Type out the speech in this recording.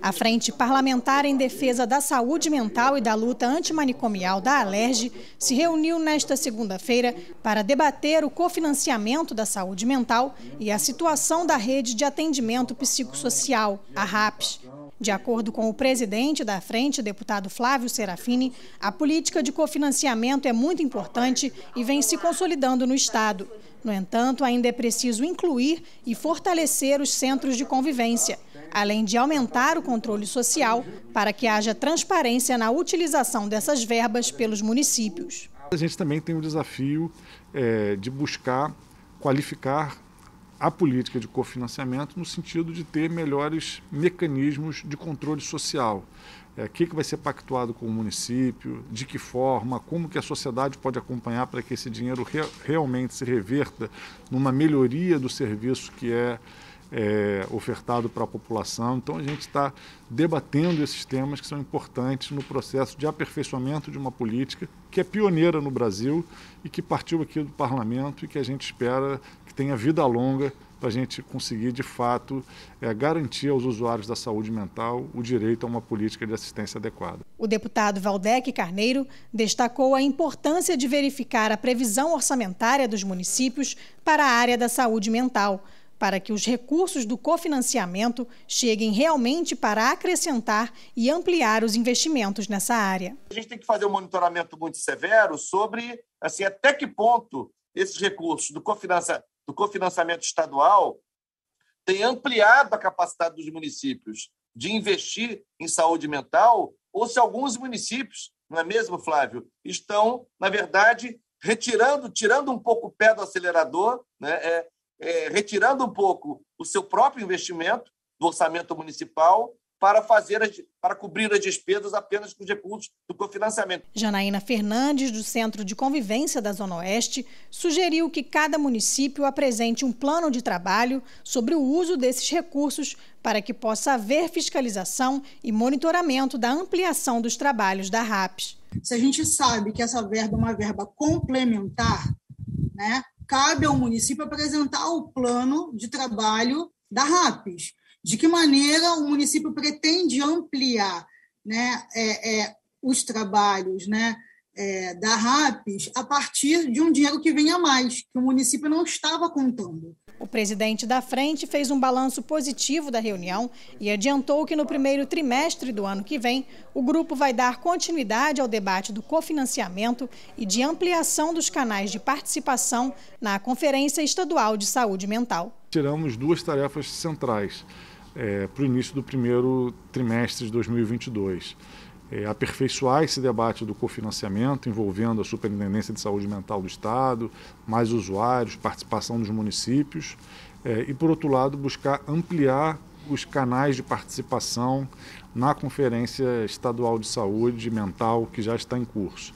A Frente Parlamentar em Defesa da Saúde Mental e da Luta Antimanicomial da Alerj se reuniu nesta segunda-feira para debater o cofinanciamento da saúde mental e a situação da rede de atendimento psicossocial, a RAPS. De acordo com o presidente da frente, deputado Flávio Serafini, a política de cofinanciamento é muito importante e vem se consolidando no Estado. No entanto, ainda é preciso incluir e fortalecer os centros de convivência além de aumentar o controle social para que haja transparência na utilização dessas verbas pelos municípios. A gente também tem o desafio é, de buscar qualificar a política de cofinanciamento no sentido de ter melhores mecanismos de controle social. É, o que, que vai ser pactuado com o município, de que forma, como que a sociedade pode acompanhar para que esse dinheiro re realmente se reverta numa melhoria do serviço que é é, ofertado para a população. Então, a gente está debatendo esses temas que são importantes no processo de aperfeiçoamento de uma política que é pioneira no Brasil e que partiu aqui do parlamento e que a gente espera que tenha vida longa para a gente conseguir, de fato, é, garantir aos usuários da saúde mental o direito a uma política de assistência adequada. O deputado Valdec Carneiro destacou a importância de verificar a previsão orçamentária dos municípios para a área da saúde mental para que os recursos do cofinanciamento cheguem realmente para acrescentar e ampliar os investimentos nessa área. A gente tem que fazer um monitoramento muito severo sobre assim, até que ponto esses recursos do, cofinança, do cofinanciamento estadual têm ampliado a capacidade dos municípios de investir em saúde mental, ou se alguns municípios, não é mesmo, Flávio, estão, na verdade, retirando, tirando um pouco o pé do acelerador, né, é, é, retirando um pouco o seu próprio investimento do orçamento municipal para fazer as, para cobrir as despesas apenas com os recursos do cofinanciamento. Janaína Fernandes, do Centro de Convivência da Zona Oeste, sugeriu que cada município apresente um plano de trabalho sobre o uso desses recursos para que possa haver fiscalização e monitoramento da ampliação dos trabalhos da RAPS. Se a gente sabe que essa verba é uma verba complementar, né? cabe ao município apresentar o plano de trabalho da RAPES. De que maneira o município pretende ampliar né, é, é, os trabalhos, né, é, da RAPES a partir de um dinheiro que venha mais, que o município não estava contando. O presidente da frente fez um balanço positivo da reunião e adiantou que no primeiro trimestre do ano que vem, o grupo vai dar continuidade ao debate do cofinanciamento e de ampliação dos canais de participação na Conferência Estadual de Saúde Mental. Tiramos duas tarefas centrais é, para o início do primeiro trimestre de 2022 é, aperfeiçoar esse debate do cofinanciamento, envolvendo a Superintendência de Saúde Mental do Estado, mais usuários, participação dos municípios, é, e, por outro lado, buscar ampliar os canais de participação na Conferência Estadual de Saúde Mental que já está em curso.